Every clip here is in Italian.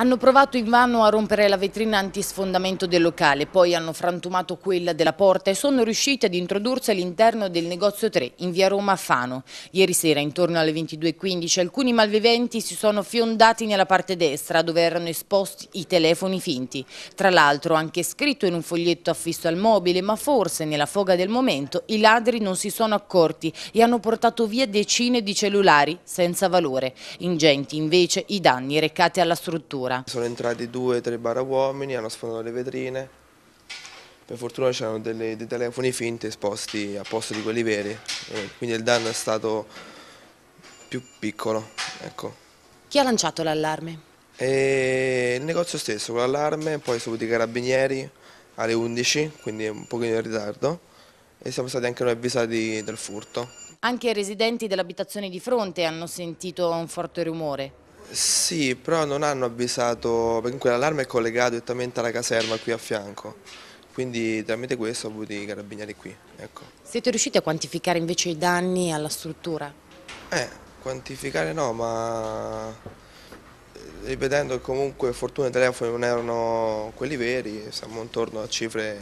Hanno provato in invano a rompere la vetrina antisfondamento del locale, poi hanno frantumato quella della porta e sono riusciti ad introdursi all'interno del negozio 3 in via Roma a Fano. Ieri sera, intorno alle 22.15, alcuni malviventi si sono fiondati nella parte destra dove erano esposti i telefoni finti. Tra l'altro anche scritto in un foglietto affisso al mobile, ma forse nella foga del momento i ladri non si sono accorti e hanno portato via decine di cellulari senza valore. Ingenti invece i danni recati alla struttura struttura. Sono entrati due o tre uomini, hanno sfondato le vetrine. Per fortuna c'erano dei telefoni finti esposti a posto di quelli veri, quindi il danno è stato più piccolo. Ecco. Chi ha lanciato l'allarme? il negozio stesso con l'allarme, poi subito i carabinieri alle 11, quindi un pochino in ritardo, e siamo stati anche noi avvisati del furto. Anche i residenti dell'abitazione di fronte hanno sentito un forte rumore. Sì, però non hanno avvisato, perché l'allarme è collegata direttamente alla caserma qui a fianco, quindi tramite questo ho avuto i carabinieri qui. Ecco. Siete riusciti a quantificare invece i danni alla struttura? Eh, quantificare no, ma eh, ripetendo che comunque fortuna i telefoni non erano quelli veri, siamo intorno a cifre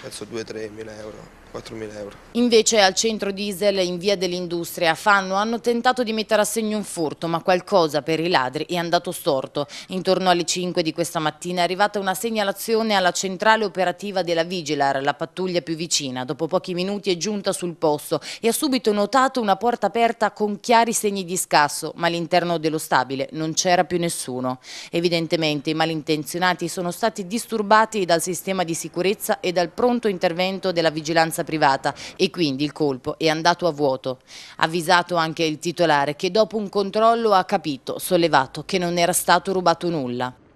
penso 2-3 mila euro. 4.000 euro. Invece al centro diesel in via dell'Industria a Fanno hanno tentato di mettere a segno un furto, ma qualcosa per i ladri è andato storto. Intorno alle 5 di questa mattina è arrivata una segnalazione alla centrale operativa della Vigilar, la pattuglia più vicina. Dopo pochi minuti è giunta sul posto e ha subito notato una porta aperta con chiari segni di scasso, ma all'interno dello stabile non c'era più nessuno. Evidentemente i malintenzionati sono stati disturbati dal sistema di sicurezza e dal pronto intervento della vigilanza finanza privata e quindi il colpo è andato a vuoto. Avvisato anche il titolare che dopo un controllo ha capito, sollevato, che non era stato rubato nulla.